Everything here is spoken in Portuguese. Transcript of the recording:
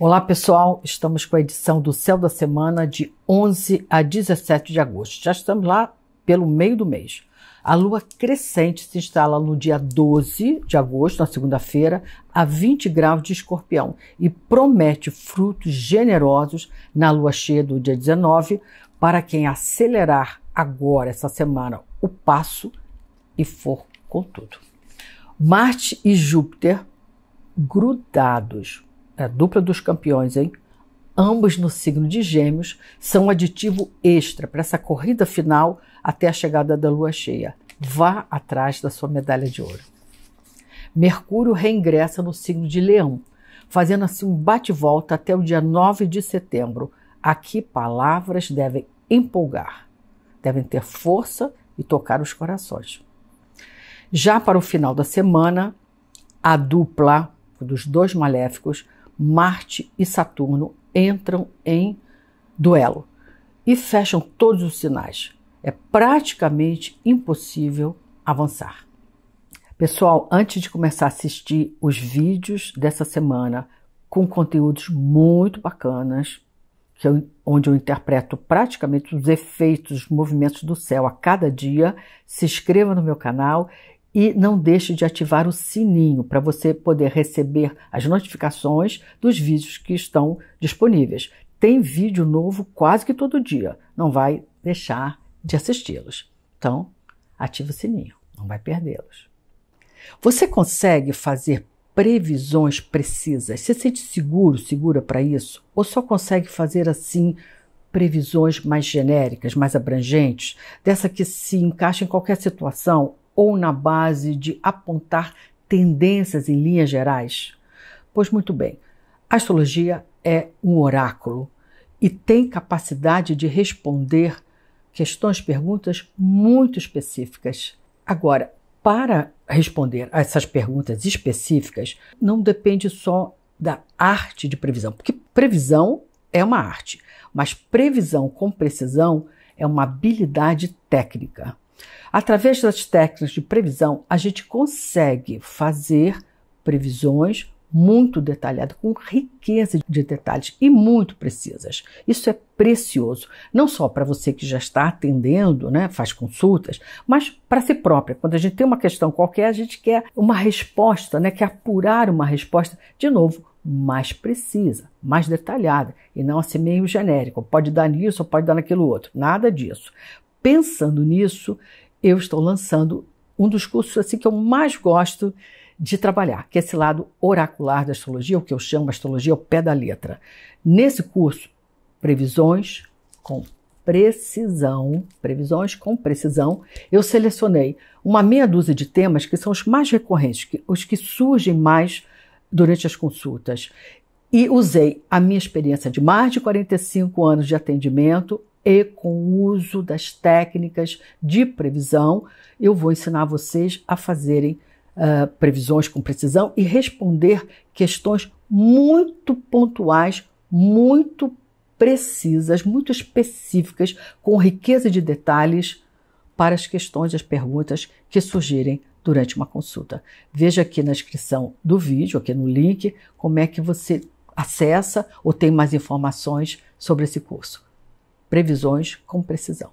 Olá pessoal, estamos com a edição do Céu da Semana de 11 a 17 de agosto. Já estamos lá pelo meio do mês. A lua crescente se instala no dia 12 de agosto, na segunda-feira, a 20 graus de escorpião e promete frutos generosos na lua cheia do dia 19 para quem acelerar agora, essa semana, o passo e for com tudo. Marte e Júpiter grudados a dupla dos campeões, hein? Ambos no signo de Gêmeos são um aditivo extra para essa corrida final até a chegada da lua cheia. Vá atrás da sua medalha de ouro. Mercúrio reingressa no signo de Leão, fazendo assim um bate-volta até o dia 9 de setembro. Aqui palavras devem empolgar, devem ter força e tocar os corações. Já para o final da semana, a dupla dos dois maléficos Marte e Saturno entram em duelo e fecham todos os sinais. É praticamente impossível avançar. Pessoal, antes de começar a assistir os vídeos dessa semana com conteúdos muito bacanas, eu, é onde eu interpreto praticamente os efeitos, os movimentos do céu a cada dia, se inscreva no meu canal e não deixe de ativar o sininho para você poder receber as notificações dos vídeos que estão disponíveis. Tem vídeo novo quase que todo dia, não vai deixar de assisti-los. Então, ative o sininho, não vai perdê-los. Você consegue fazer previsões precisas? Você se sente seguro, segura para isso? Ou só consegue fazer assim previsões mais genéricas, mais abrangentes, dessa que se encaixa em qualquer situação ou na base de apontar tendências em linhas gerais? Pois muito bem, a astrologia é um oráculo e tem capacidade de responder questões, perguntas muito específicas. Agora, para responder a essas perguntas específicas, não depende só da arte de previsão, porque previsão é uma arte, mas previsão com precisão é uma habilidade técnica. Através das técnicas de previsão, a gente consegue fazer previsões muito detalhadas, com riqueza de detalhes e muito precisas. Isso é precioso, não só para você que já está atendendo, né, faz consultas, mas para si própria. Quando a gente tem uma questão qualquer, a gente quer uma resposta, né, quer apurar uma resposta, de novo, mais precisa, mais detalhada, e não assim meio genérico. Pode dar nisso, pode dar naquilo outro. Nada disso pensando nisso, eu estou lançando um dos cursos assim que eu mais gosto de trabalhar, que é esse lado oracular da astrologia, o que eu chamo de astrologia ao pé da letra. Nesse curso, previsões com precisão, previsões com precisão, eu selecionei uma meia dúzia de temas que são os mais recorrentes, que, os que surgem mais durante as consultas. E usei a minha experiência de mais de 45 anos de atendimento e com o uso das técnicas de previsão, eu vou ensinar vocês a fazerem uh, previsões com precisão e responder questões muito pontuais, muito precisas, muito específicas, com riqueza de detalhes para as questões e as perguntas que surgirem durante uma consulta. Veja aqui na descrição do vídeo, aqui no link, como é que você acessa ou tem mais informações sobre esse curso previsões com precisão.